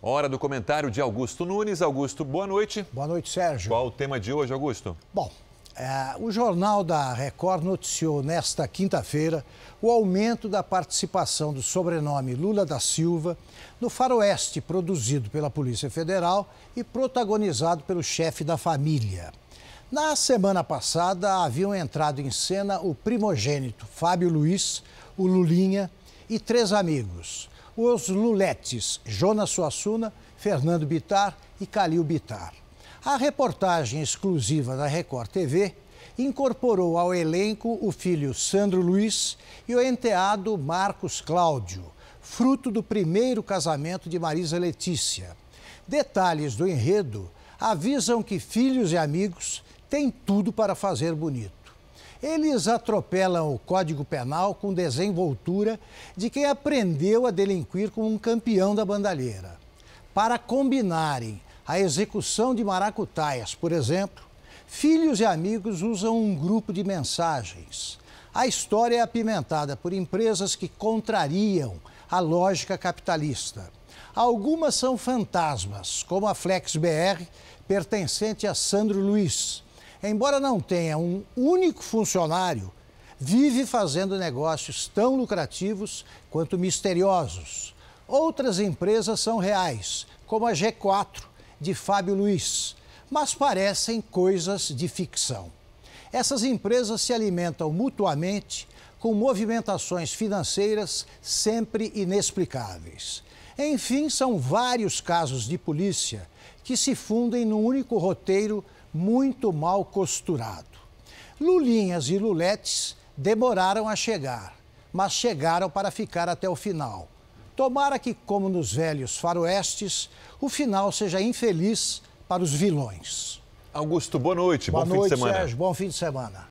Hora do comentário de Augusto Nunes. Augusto, boa noite. Boa noite, Sérgio. Qual o tema de hoje, Augusto? Bom, é, o Jornal da Record noticiou nesta quinta-feira o aumento da participação do sobrenome Lula da Silva no faroeste produzido pela Polícia Federal e protagonizado pelo chefe da família. Na semana passada, haviam entrado em cena o primogênito Fábio Luiz, o Lulinha e três amigos os luletes Jonas Suassuna, Fernando Bitar e Calil Bitar. A reportagem exclusiva da Record TV incorporou ao elenco o filho Sandro Luiz e o enteado Marcos Cláudio, fruto do primeiro casamento de Marisa Letícia. Detalhes do enredo avisam que filhos e amigos têm tudo para fazer bonito. Eles atropelam o Código Penal com desenvoltura de quem aprendeu a delinquir como um campeão da bandalheira. Para combinarem a execução de maracutaias, por exemplo, filhos e amigos usam um grupo de mensagens. A história é apimentada por empresas que contrariam a lógica capitalista. Algumas são fantasmas, como a FlexBR, pertencente a Sandro Luiz embora não tenha um único funcionário, vive fazendo negócios tão lucrativos quanto misteriosos. Outras empresas são reais, como a G4, de Fábio Luiz, mas parecem coisas de ficção. Essas empresas se alimentam mutuamente com movimentações financeiras sempre inexplicáveis. Enfim, são vários casos de polícia que se fundem num único roteiro muito mal costurado. Lulinhas e luletes demoraram a chegar, mas chegaram para ficar até o final. Tomara que, como nos velhos faroestes, o final seja infeliz para os vilões. Augusto, boa noite, boa bom noite, fim de semana. Sérgio, bom fim de semana.